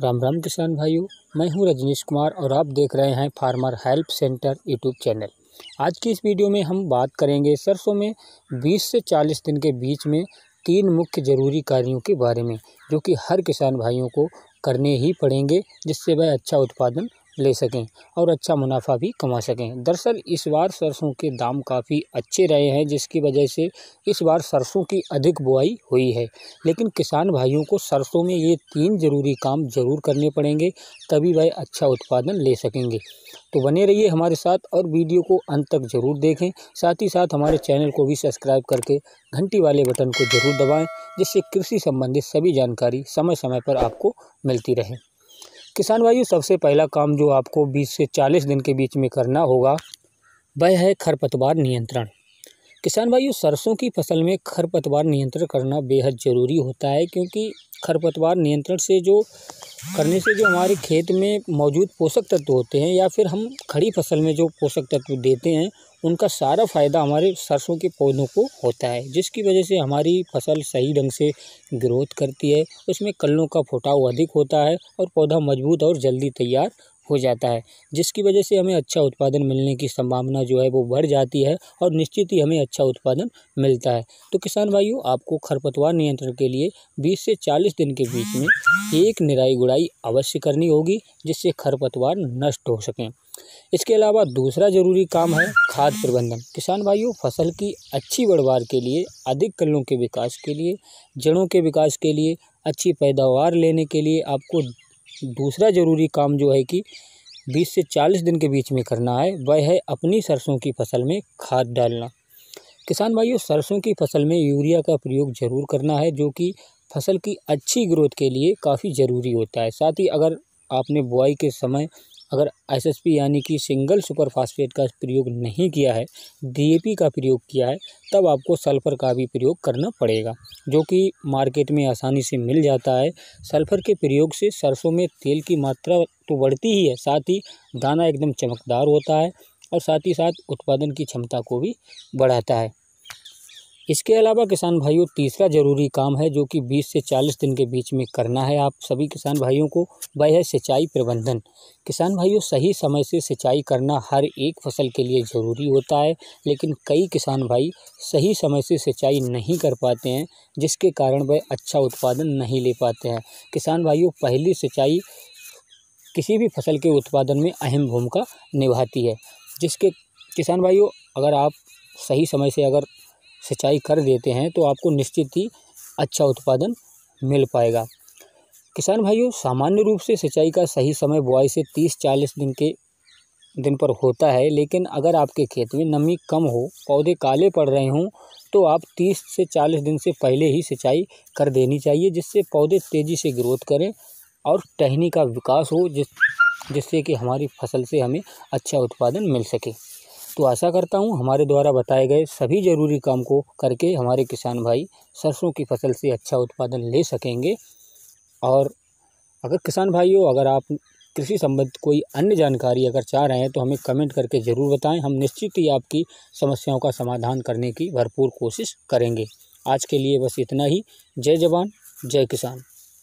राम राम किसान भाइयों मैं हूं रजनीश कुमार और आप देख रहे हैं farmer help centre YouTube channel आज की इस वीडियो में हम बात करेंगे सरसों में 20 से 40 दिन के बीच में तीन मुख्य ज़रूरी कार्यों के बारे में जो कि हर किसान भाइयों को करने ही पड़ेंगे जिससे वह अच्छा उत्पादन ले सकें और अच्छा मुनाफा भी कमा सकें दरअसल इस बार सरसों के दाम काफ़ी अच्छे रहे हैं जिसकी वजह से इस बार सरसों की अधिक बुआई हुई है लेकिन किसान भाइयों को सरसों में ये तीन ज़रूरी काम ज़रूर करने पड़ेंगे तभी वह अच्छा उत्पादन ले सकेंगे तो बने रहिए हमारे साथ और वीडियो को अंत तक ज़रूर देखें साथ ही साथ हमारे चैनल को भी सब्सक्राइब करके घंटी वाले बटन को ज़रूर दबाएं जिससे कृषि संबंधित सभी जानकारी समय समय पर आपको मिलती रहे किसान भाइयों सबसे पहला काम जो आपको 20 से 40 दिन के बीच में करना होगा वह है खरपतवार नियंत्रण किसान भाइयों सरसों की फसल में खरपतवार नियंत्रण करना बेहद ज़रूरी होता है क्योंकि खरपतवार नियंत्रण से जो करने से जो हमारे खेत में मौजूद पोषक तत्व होते हैं या फिर हम खड़ी फसल में जो पोषक तत्व देते हैं उनका सारा फ़ायदा हमारे सरसों के पौधों को होता है जिसकी वजह से हमारी फसल सही ढंग से ग्रोथ करती है उसमें कलों का फुटाव अधिक होता है और पौधा मजबूत और जल्दी तैयार हो जाता है जिसकी वजह से हमें अच्छा उत्पादन मिलने की संभावना जो है वो बढ़ जाती है और निश्चित ही हमें अच्छा उत्पादन मिलता है तो किसान भाइयों आपको खरपतवार नियंत्रण के लिए बीस से चालीस दिन के बीच में एक निराई गुड़ाई अवश्य करनी होगी जिससे खरपतवार नष्ट हो सकें इसके अलावा दूसरा जरूरी काम है खाद प्रबंधन किसान भाइयों फसल की अच्छी बढ़वार के लिए अधिक कलों के विकास के लिए जड़ों के विकास के लिए अच्छी पैदावार लेने के लिए आपको दूसरा ज़रूरी काम जो है कि बीस से चालीस दिन के बीच में करना है वह है अपनी सरसों की फसल में खाद डालना किसान भाइयों सरसों की फसल में यूरिया का प्रयोग ज़रूर करना है जो कि फसल की अच्छी ग्रोथ के लिए काफ़ी ज़रूरी होता है साथ ही अगर आपने बुआई के समय अगर एसएसपी यानी कि सिंगल सुपर फास्फेट का प्रयोग नहीं किया है डीएपी का प्रयोग किया है तब आपको सल्फ़र का भी प्रयोग करना पड़ेगा जो कि मार्केट में आसानी से मिल जाता है सल्फ़र के प्रयोग से सरसों में तेल की मात्रा तो बढ़ती ही है साथ ही दाना एकदम चमकदार होता है और साथ ही साथ उत्पादन की क्षमता को भी बढ़ाता है इसके अलावा किसान भाइयों तीसरा ज़रूरी काम है जो कि 20 से 40 दिन के बीच में करना है आप सभी किसान भाइयों को वह है सिंचाई प्रबंधन किसान भाइयों सही समय से सिंचाई करना हर एक फसल के लिए ज़रूरी होता है लेकिन कई किसान भाई सही समय से सिंचाई नहीं कर पाते हैं जिसके कारण वह अच्छा उत्पादन नहीं ले पाते हैं किसान भाइयों पहली सिंचाई किसी भी फसल के उत्पादन में अहम भूमिका निभाती है जिसके किसान भाइयों अगर आप सही समय से अगर सिंचाई कर देते हैं तो आपको निश्चित ही अच्छा उत्पादन मिल पाएगा किसान भाइयों सामान्य रूप से सिंचाई का सही समय बुआई से तीस चालीस दिन के दिन पर होता है लेकिन अगर आपके खेत में नमी कम हो पौधे काले पड़ रहे हों तो आप 30 से 40 दिन से पहले ही सिंचाई कर देनी चाहिए जिससे पौधे तेज़ी से ग्रोथ करें और टहनी का विकास हो जिस जिससे कि हमारी फसल से हमें अच्छा उत्पादन मिल सके तो आशा करता हूँ हमारे द्वारा बताए गए सभी ज़रूरी काम को करके हमारे किसान भाई सरसों की फसल से अच्छा उत्पादन ले सकेंगे और अगर किसान भाइयों अगर आप कृषि संबंध कोई अन्य जानकारी अगर चाह रहे हैं तो हमें कमेंट करके ज़रूर बताएं हम निश्चित ही आपकी समस्याओं का समाधान करने की भरपूर कोशिश करेंगे आज के लिए बस इतना ही जय जवान जय किसान